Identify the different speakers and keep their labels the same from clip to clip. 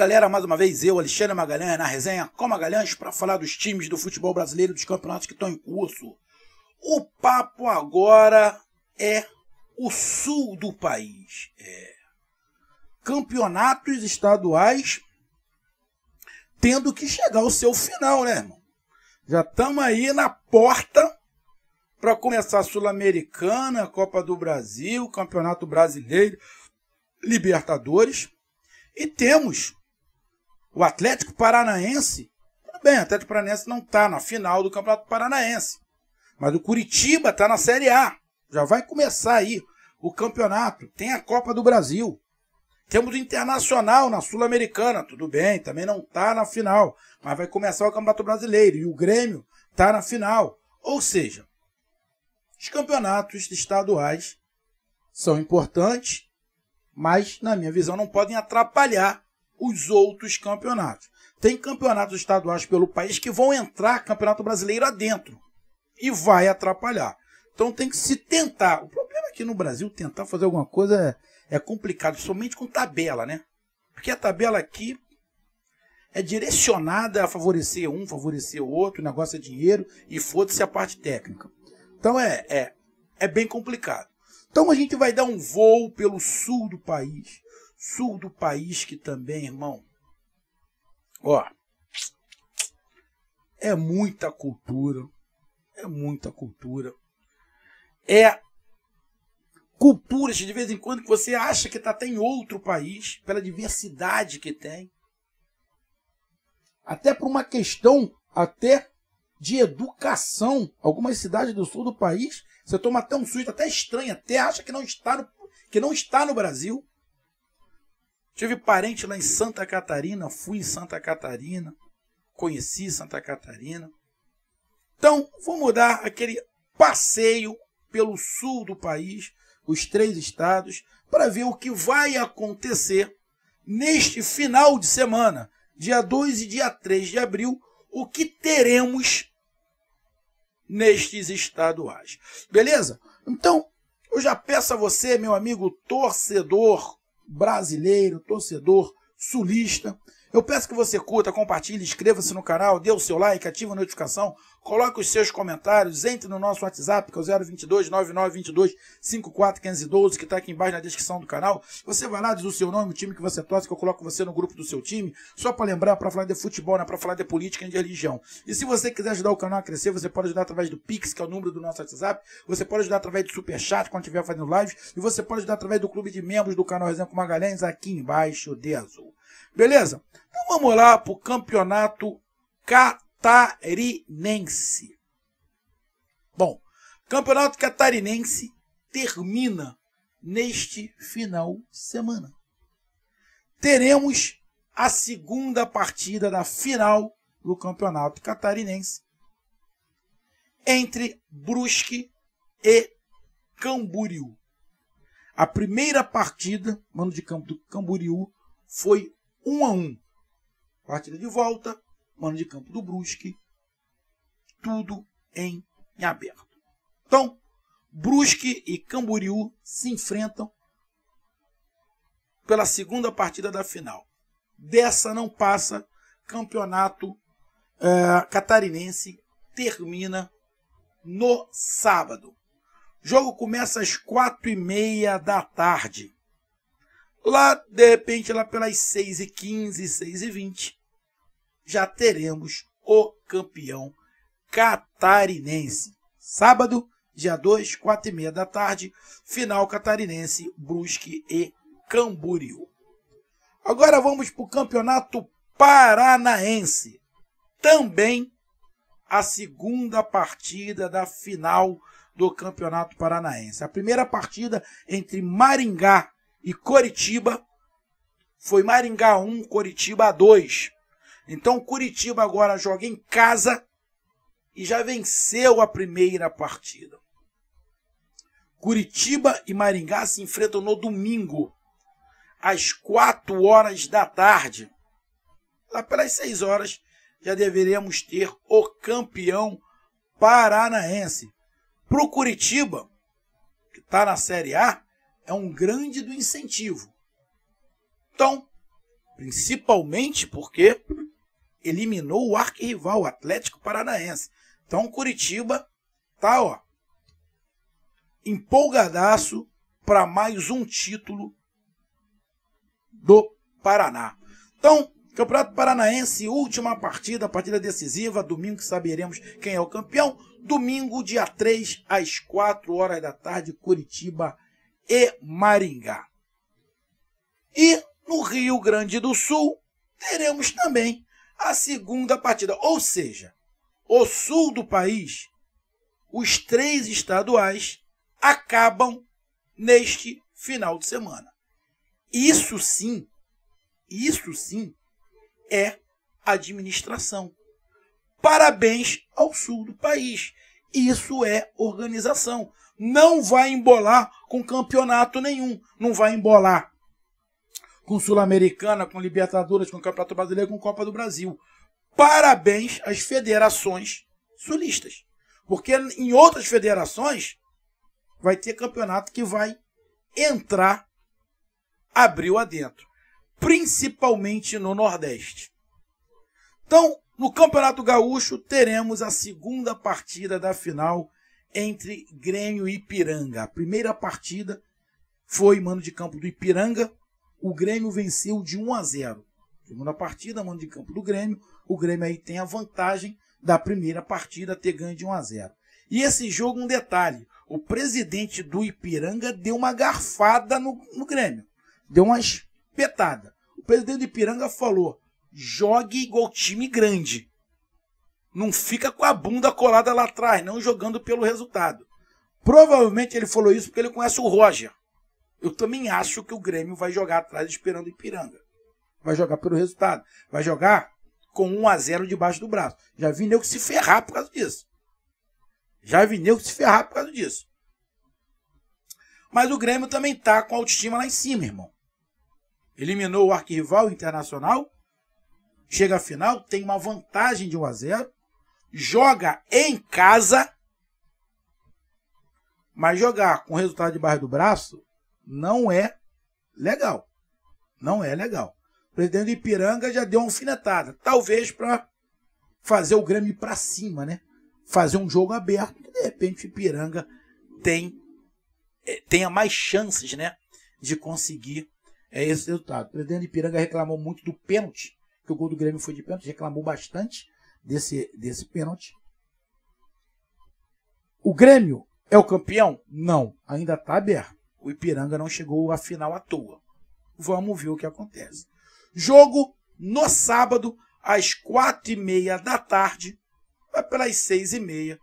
Speaker 1: galera, mais uma vez eu, Alexandre Magalhães, na resenha com Magalhães para falar dos times do futebol brasileiro, dos campeonatos que estão em curso. O papo agora é o sul do país. É. Campeonatos estaduais tendo que chegar ao seu final, né, irmão? Já estamos aí na porta para começar a Sul-Americana, Copa do Brasil, Campeonato Brasileiro, Libertadores. E temos o Atlético Paranaense, tudo bem, o Atlético Paranaense não está na final do Campeonato Paranaense. Mas o Curitiba está na Série A. Já vai começar aí o campeonato. Tem a Copa do Brasil. Temos o Internacional na Sul-Americana, tudo bem, também não está na final, mas vai começar o Campeonato Brasileiro e o Grêmio está na final. Ou seja, os campeonatos estaduais são importantes, mas, na minha visão, não podem atrapalhar os outros campeonatos. Tem campeonatos estaduais pelo país que vão entrar campeonato brasileiro adentro e vai atrapalhar. Então tem que se tentar. O problema aqui é no Brasil, tentar fazer alguma coisa é, é complicado, somente com tabela, né? Porque a tabela aqui é direcionada a favorecer um, favorecer o outro, o negócio é dinheiro e foda-se a parte técnica. Então é, é, é bem complicado. Então a gente vai dar um voo pelo sul do país, sul do país que também, irmão. Ó, é muita cultura, é muita cultura. É culturas de vez em quando que você acha que tá em outro país, pela diversidade que tem. Até por uma questão até de educação. Algumas cidades do sul do país, você toma até um susto, até estranha, até acha que não está no, que não está no Brasil. Tive parente lá em Santa Catarina, fui em Santa Catarina, conheci Santa Catarina. Então, vou mudar aquele passeio pelo sul do país, os três estados, para ver o que vai acontecer neste final de semana, dia 2 e dia 3 de abril, o que teremos nestes estaduais. Beleza? Então, eu já peço a você, meu amigo torcedor brasileiro, torcedor sulista, eu peço que você curta, compartilhe, inscreva-se no canal, dê o seu like, ative a notificação, coloque os seus comentários, entre no nosso WhatsApp, que é o 022 9922 54512, que está aqui embaixo na descrição do canal. Você vai lá, diz o seu nome, o time que você torce, que eu coloco você no grupo do seu time, só para lembrar, para falar de futebol, não é para falar de política e de religião. E se você quiser ajudar o canal a crescer, você pode ajudar através do Pix, que é o número do nosso WhatsApp, você pode ajudar através do Superchat, quando estiver fazendo live, e você pode ajudar através do clube de membros do canal Resenha com Magalhães, aqui embaixo de azul. Beleza? Então vamos lá para o campeonato catarinense. Bom, campeonato catarinense termina neste final de semana. Teremos a segunda partida da final do campeonato catarinense entre Brusque e Camboriú. A primeira partida, mano de campo do Camboriú, foi 1 a 1 Partida de volta, mano de campo do Brusque, tudo em aberto. Então, Brusque e Camboriú se enfrentam pela segunda partida da final. Dessa não passa, campeonato é, catarinense termina no sábado. O jogo começa às quatro e meia da tarde. Lá, de repente, lá pelas 6h15, 6h20, já teremos o campeão catarinense. Sábado, dia 2, 4 h 30 da tarde, final catarinense, Brusque e Camboriú. Agora vamos para o campeonato paranaense. Também a segunda partida da final do campeonato paranaense. A primeira partida entre Maringá e Coritiba. Foi Maringá 1, Coritiba 2. Então Curitiba agora joga em casa e já venceu a primeira partida. Curitiba e Maringá se enfrentam no domingo, às 4 horas da tarde. Lá pelas 6 horas já deveremos ter o campeão paranaense. Para o Curitiba, que está na Série A, é um grande do incentivo. Então, principalmente porque eliminou o arquirrival, o Atlético Paranaense. Então, Curitiba tá, ó, empolgadaço para mais um título do Paraná. Então, Campeonato Paranaense, última partida, partida decisiva, domingo que saberemos quem é o campeão. Domingo, dia 3, às 4 horas da tarde, Curitiba e Maringá. E no Rio Grande do Sul teremos também a segunda partida, ou seja, o sul do país, os três estaduais acabam neste final de semana. Isso sim, isso sim é administração. Parabéns ao sul do país. Isso é organização não vai embolar com campeonato nenhum. Não vai embolar com Sul-Americana, com Libertadores, com Campeonato Brasileiro, com Copa do Brasil. Parabéns às federações sulistas. Porque em outras federações vai ter campeonato que vai entrar abril adentro. Principalmente no Nordeste. Então, no Campeonato Gaúcho, teremos a segunda partida da final entre Grêmio e Ipiranga. A primeira partida foi mano de campo do Ipiranga. O Grêmio venceu de 1 a 0. Segunda partida, mano de campo do Grêmio. O Grêmio aí tem a vantagem da primeira partida ter ganho de 1 a 0. E esse jogo, um detalhe: o presidente do Ipiranga deu uma garfada no, no Grêmio, deu uma espetada. O presidente do Ipiranga falou: jogue igual time grande. Não fica com a bunda colada lá atrás, não jogando pelo resultado. Provavelmente ele falou isso porque ele conhece o Roger. Eu também acho que o Grêmio vai jogar atrás esperando o Ipiranga. Vai jogar pelo resultado. Vai jogar com 1 a 0 debaixo do braço. Já vi nego se ferrar por causa disso. Já vi nego se ferrar por causa disso. Mas o Grêmio também tá com a autoestima lá em cima, irmão. Eliminou o arquirrival internacional. Chega à final, tem uma vantagem de 1 a 0 joga em casa, mas jogar com resultado de barra do braço não é legal. Não é legal. O presidente do Ipiranga já deu uma alfinetada, talvez para fazer o Grêmio para cima, né? Fazer um jogo aberto, que de repente o Ipiranga tem, eh, tenha mais chances, né? De conseguir é, esse resultado. O presidente do Ipiranga reclamou muito do pênalti, que o gol do Grêmio foi de pênalti, reclamou bastante desse, desse pênalti. O Grêmio é o campeão? Não, ainda está aberto. O Ipiranga não chegou à final à toa. Vamos ver o que acontece. Jogo no sábado, às quatro e meia da tarde, mas pelas seis e meia,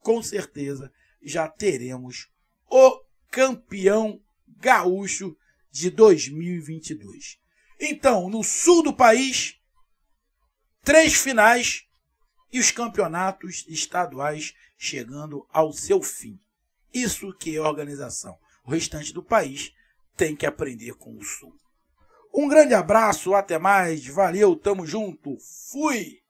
Speaker 1: com certeza, já teremos o campeão gaúcho de 2022. Então, no sul do país, três finais e os campeonatos estaduais chegando ao seu fim. Isso que é organização. O restante do país tem que aprender com o Sul. Um grande abraço, até mais, valeu, tamo junto, fui!